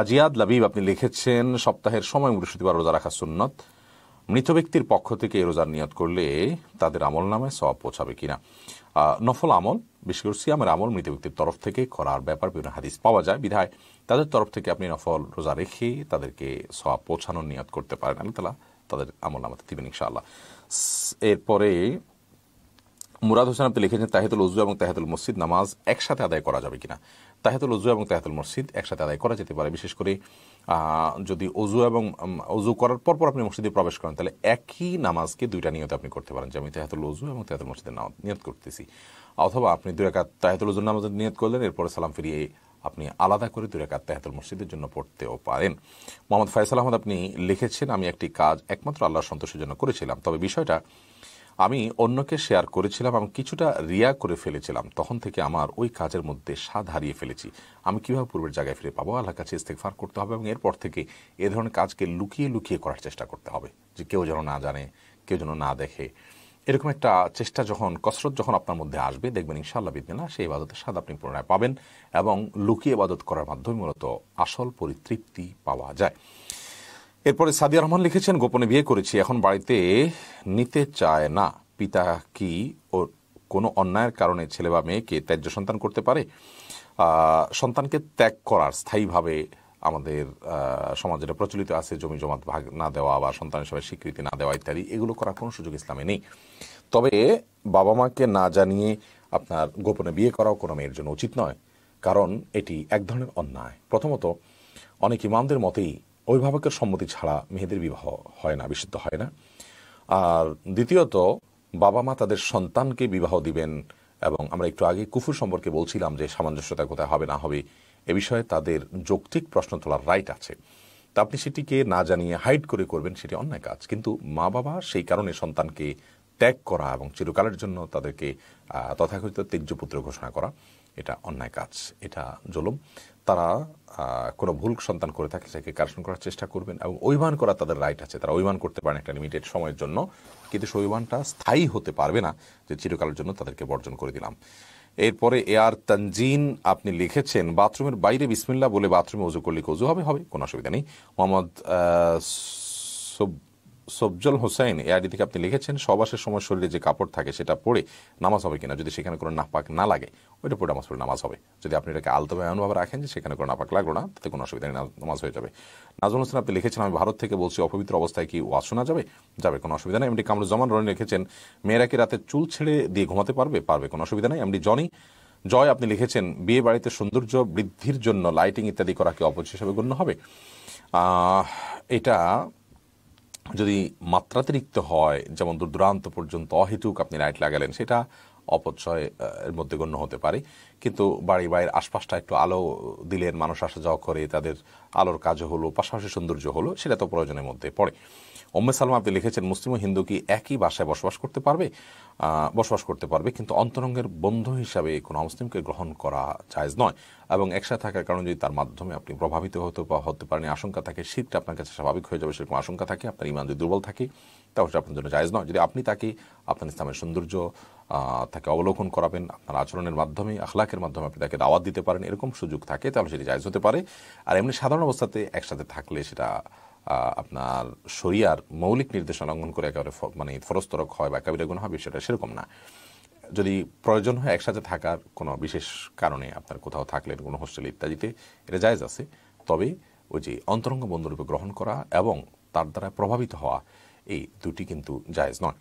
আজিয়াদ লাবিব আপনি লিখেছেন সপ্তাহের সময় বৃহস্পতিবার রোজা রাখা সুন্নত মৃত ব্যক্তির পক্ষ থেকে এই রোজার নিয়ত করলে তাদের আমল নামে সব পৌঁছাবে কিনা নফল আমল বিশেষ করে সিয়ামের আমল মৃত ব্যক্তির তরফ থেকে করার ব্যাপার বিভিন্ন হাদিস পাওয়া যায় বিধায় তাদের তরফ থেকে আপনি নফল রোজা রেখে তাদেরকে সব পৌঁছানোর নিয়ত করতে পারেন আল্লাহ তালা তাদের আমল নামাতে দিবেন ইনশাআল্লাহ এরপরে মুরাদ হোসেন আপনি লিখেছেন তাহেদুল উজু এবং তাহেদুল মসজিদ নামাজ একসাথে আদায় করা যাবে কিনা তাহেদুল উজু এবং তাহেদুল মসজিদ একসাথে আদায় করা যেতে পারে বিশেষ করে যদি অজু এবং অজু করার পর পর আপনি মসজিদে প্রবেশ করেন তাহলে একই নামাজকে দুইটা নিয়ত আপনি করতে পারেন যে আমি তাহাতুল উজু এবং তাহেদুল মসজিদের নাম নিয়ত করতেছি অথবা আপনি দুই একাত তাহাতুল অজুর নামাজ নিয়ত করলেন এরপরে সালাম ফিরিয়ে আপনি আলাদা করে দুই একাত তাহাতুল মসজিদের জন্য পড়তেও পারেন মোহাম্মদ ফয়সাল আহমদ আপনি লিখেছেন আমি একটি কাজ একমাত্র আল্লাহর সন্তোষের জন্য করেছিলাম তবে বিষয়টা আমি অন্যকে শেয়ার করেছিলাম আমি কিছুটা রিয়া করে ফেলেছিলাম তখন থেকে আমার ওই কাজের মধ্যে স্বাদ হারিয়ে ফেলেছি আমি কীভাবে পূর্বের জায়গায় ফিরে পাবো আল্লাহ কাছে ইস্তেকফার করতে হবে এবং এরপর থেকে এ ধরনের কাজকে লুকিয়ে লুকিয়ে করার চেষ্টা করতে হবে যে কেউ যেন না জানে কেউ যেন না দেখে এরকম একটা চেষ্টা যখন কসরত যখন আপনার মধ্যে আসবে দেখবেন ইনশাআল্লাহ বিদিনা সেই ইবাদতের স্বাদ আপনি পুনরায় পাবেন এবং লুকিয়ে ইবাদত করার মাধ্যমে মূলত আসল পরিতৃপ্তি পাওয়া যায় এরপরে সাদিয়া রহমান লিখেছেন গোপনে বিয়ে করেছি এখন বাড়িতে নিতে চায় না পিতা কি ও কোনো অন্যায়ের কারণে ছেলে বা মেয়েকে ত্যায্য সন্তান করতে পারে সন্তানকে ত্যাগ করার স্থায়ীভাবে আমাদের সমাজে প্রচলিত আছে জমি জমাত ভাগ না দেওয়া বা সন্তান হিসাবে স্বীকৃতি না দেওয়া ইত্যাদি এগুলো করার কোনো সুযোগ ইসলামে নেই তবে বাবা মাকে না জানিয়ে আপনার গোপনে বিয়ে করাও কোনো মেয়ের জন্য উচিত নয় কারণ এটি এক ধরনের অন্যায় প্রথমত অনেক ইমামদের মতেই অভিভাবকের সম্মতি ছাড়া মেয়েদের বিবাহ হয় না বিশুদ্ধ হয় না আর দ্বিতীয়ত বাবা মা তাদের সন্তানকে বিবাহ দিবেন এবং আমরা একটু আগে কুফুর সম্পর্কে বলছিলাম যে সামঞ্জস্যতা কোথায় হবে না হবে এ বিষয়ে তাদের যৌক্তিক প্রশ্ন তোলার রাইট আছে তা আপনি সেটিকে না জানিয়ে হাইড করে করবেন সেটি অন্যায় কাজ কিন্তু মা বাবা সেই কারণে সন্তানকে ত্যাগ করা এবং চিরকালের জন্য তাদেরকে তথাকথিত তেজ্যপুত্র ঘোষণা করা এটা অন্যায় কাজ এটা জলম তারা কোনো ভুল সন্তান করে থাকে সেকে কারেকশন করার চেষ্টা করবেন এবং অভিমান করা তাদের রাইট আছে তারা অভিমান করতে পারেন একটা লিমিটেড সময়ের জন্য কিন্তু সেই অভিমানটা স্থায়ী হতে পারবে না যে চিরকালের জন্য তাদেরকে বর্জন করে দিলাম এরপরে এ আর তানজিন আপনি লিখেছেন বাথরুমের বাইরে বিসমিল্লা বলে বাথরুমে অজু করলে উজু হবে হবে কোনো অসুবিধা নেই মোহাম্মদ সবজল হোসাইন এই আইডি থেকে আপনি লিখেছেন সবাসের সময় শরীরে যে কাপড় থাকে সেটা পরে নামাজ হবে কিনা যদি সেখানে কোনো নাপাক না লাগে ওইটা পরে নামাজ পড়ে নামাজ হবে যদি আপনি এটাকে আলতোভাবে এমনভাবে রাখেন যে সেখানে কোনো নাপাক লাগলো না তাতে কোনো অসুবিধা নেই নামাজ হয়ে যাবে নাজমুল হোসেন আপনি লিখেছেন আমি ভারত থেকে বলছি অপবিত্র অবস্থায় কি ওয়াজ শোনা যাবে যাবে কোনো অসুবিধা নেই এমনি কামরুজ্জামান রনি লিখেছেন মেয়েরা কি রাতে চুল ছেড়ে দিয়ে ঘুমাতে পারবে পারবে কোনো অসুবিধা নেই এমনি জনি জয় আপনি লিখেছেন বিয়ে বাড়িতে সৌন্দর্য বৃদ্ধির জন্য লাইটিং ইত্যাদি করা কি অপচয় হিসেবে গণ্য হবে এটা যদি মাত্রাতিরিক্ত হয় যেমন দূর দূরান্ত পর্যন্ত অহেতুক আপনি লাইট লাগালেন সেটা অপচয়ের মধ্যে গণ্য হতে পারে কিন্তু বাড়ি বাইর আশপাশটা একটু আলো দিলেন মানুষ আসা যাওয়া করে তাদের আলোর কাজও হলো পাশাপাশি সৌন্দর্য হলো সেটা তো প্রয়োজনের মধ্যে পড়ে ওম্মে সালমা আপনি লিখেছেন মুসলিম ও হিন্দু কি একই বাসায় বসবাস করতে পারবে বসবাস করতে পারবে কিন্তু অন্তরঙ্গের বন্ধু হিসাবে কোনো মুসলিমকে গ্রহণ করা জায়জ নয় এবং একসাথে থাকার কারণে যদি তার মাধ্যমে আপনি প্রভাবিত হতে বা হতে পারেন আশঙ্কা থাকে শীতটা আপনার কাছে স্বাভাবিক হয়ে যাবে সেরকম আশঙ্কা থাকে আপনার ইমান যদি দুর্বল থাকে তাও সেটা আপনার জন্য জায়জ নয় যদি আপনি তাকে আপনার ইসলামের সৌন্দর্য তাকে অবলোকন করাবেন আপনার আচরণের মাধ্যমে আখলাকের মাধ্যমে আপনি তাকে দাওয়াত দিতে পারেন এরকম সুযোগ থাকে তাহলে সেটি জায়জ হতে পারে আর এমনি সাধারণ অবস্থাতে একসাথে থাকলে সেটা আপনার শরিয়ার মৌলিক নির্দেশনা লঙ্ঘন করে একেবারে মানে ফরস্তরক হয় বা কাবিরা গুণ হবে সেটা সেরকম না যদি প্রয়োজন হয় একসাথে থাকার কোনো বিশেষ কারণে আপনার কোথাও থাকলেন কোনো হোস্টেলে ইত্যাদিতে এটা জায়জ আছে তবে ওই যে অন্তরঙ্গ বন্ধুরূপে গ্রহণ করা এবং তার দ্বারা প্রভাবিত হওয়া এই দুটি কিন্তু জায়জ নয়